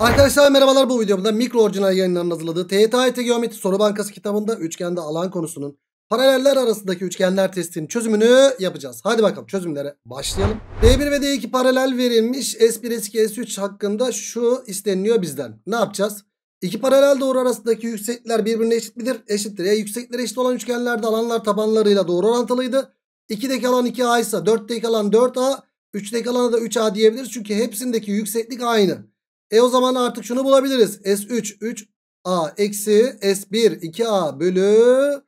Arkadaşlar merhabalar bu videomda mikro orijinal yayınlarının hazırladığı TYT Geometri Soru Bankası kitabında üçgende alan konusunun paraleller arasındaki üçgenler testinin çözümünü yapacağız. Hadi bakalım çözümlere başlayalım. D1 ve D2 paralel verilmiş S1, S2, S3 hakkında şu isteniliyor bizden. Ne yapacağız? İki paralel doğru arasındaki yükseklikler birbirine eşit midir? Eşittir. E, yükseklikleri eşit olan üçgenlerde alanlar tabanlarıyla doğru orantılıydı. 2'deki alan 2A ise 4'teki alan 4A, 3'teki alana da 3A diyebiliriz. Çünkü hepsindeki yükseklik aynı. E o zaman artık şunu bulabiliriz. S3 3A eksi S1 2A bölü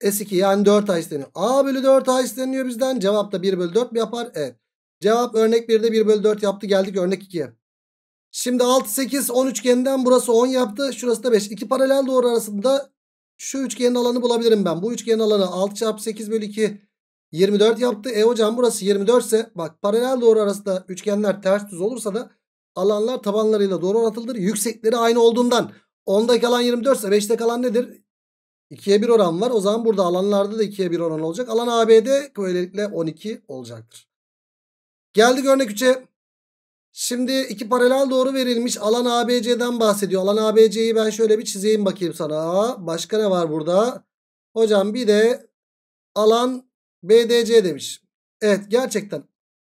S2 yani 4A isteniyor. A bölü 4A isteniyor bizden. Cevap da 1 bölü 4 yapar? Evet. Cevap örnek 1'de 1 bölü 4 yaptı. Geldik örnek 2'ye. Şimdi 6 8 10 üçgeninden burası 10 yaptı. Şurası da 5. İki paralel doğru arasında şu üçgenin alanı bulabilirim ben. Bu üçgenin alanı 6 çarpı 8 bölü 2 24 yaptı. E hocam burası 24 ise bak paralel doğru arasında üçgenler ters düz olursa da alanlar tabanlarıyla doğru orantılıdır. Yüksekleri aynı olduğundan 10'daki alan 24 ise 5'te kalan nedir? 2'ye 1 oran var. O zaman burada alanlarda da 2'ye 1 oran olacak. Alan ABD böylelikle 12 olacaktır. Geldi örnek 3'e. Şimdi iki paralel doğru verilmiş alan ABC'den bahsediyor. Alan ABC'yi ben şöyle bir çizeyim bakayım sana. Başka ne var burada? Hocam bir de alan BDC demiş. Evet gerçekten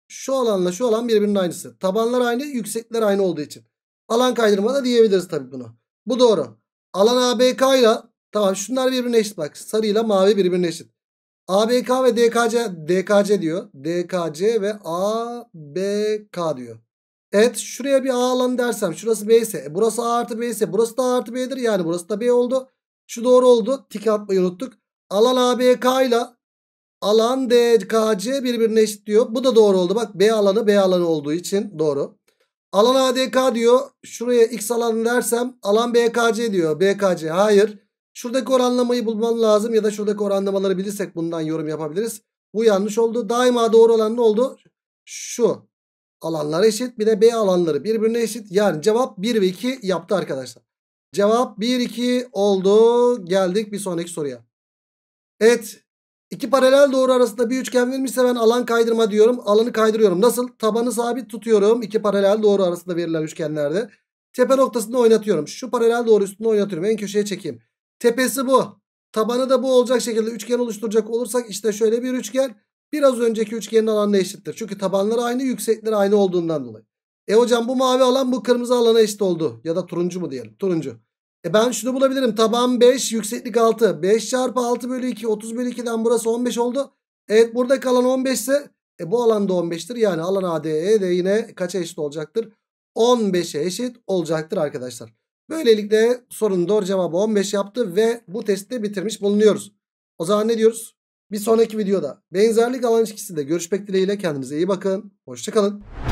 şu alanla şu alan birbirinin aynısı. Tabanlar aynı yüksekler aynı olduğu için. Alan kaydırma da diyebiliriz tabii bunu. Bu doğru. Alan ABK ile tamam şunlar birbirine eşit bak. Sarıyla mavi birbirine eşit. ABK ve DKC DKC diyor. DKC ve ABK diyor. Evet şuraya bir A alan dersem şurası B ise e, burası A artı B ise burası da A artı B'dir. Yani burası da B oldu. Şu doğru oldu. Tik atmayı unuttuk. Alan ABK ile alan DKC birbirine eşit diyor. Bu da doğru oldu. Bak B alanı B alanı olduğu için doğru. Alan ADK diyor. Şuraya X alanı dersem alan BKC diyor. BKC hayır. Şuradaki oranlamayı bulman lazım ya da şuradaki oranlamaları bilirsek bundan yorum yapabiliriz. Bu yanlış oldu. Daima doğru olan ne oldu? Şu alanlar eşit bir de B alanları birbirine eşit. Yani cevap 1 ve 2 yaptı arkadaşlar. Cevap 1-2 oldu. Geldik bir sonraki soruya. Evet İki paralel doğru arasında bir üçgen verilmişse ben alan kaydırma diyorum. Alanı kaydırıyorum. Nasıl? Tabanı sabit tutuyorum. İki paralel doğru arasında verilen üçgenlerde. Tepe noktasını oynatıyorum. Şu paralel doğru üstünü oynatıyorum. En köşeye çekeyim. Tepesi bu. Tabanı da bu olacak şekilde üçgen oluşturacak olursak işte şöyle bir üçgen. Biraz önceki üçgenin alanına eşittir. Çünkü tabanları aynı yüksekleri aynı olduğundan dolayı. E hocam bu mavi alan bu kırmızı alana eşit oldu. Ya da turuncu mu diyelim. Turuncu. E ben şunu bulabilirim. Taban 5 yükseklik 6. 5 çarpı 6 bölü 2 30 bölü 2'den burası 15 oldu. Evet burada kalan 15 ise e bu alanda 15'tir. Yani alan ADE de yine kaça eşit olacaktır? 15'e eşit olacaktır arkadaşlar. Böylelikle sorunun doğru cevabı 15 yaptı ve bu testi bitirmiş bulunuyoruz. O zaman ne diyoruz? Bir sonraki videoda benzerlik alan ilişkisi de görüşmek dileğiyle kendinize iyi bakın. Hoşçakalın.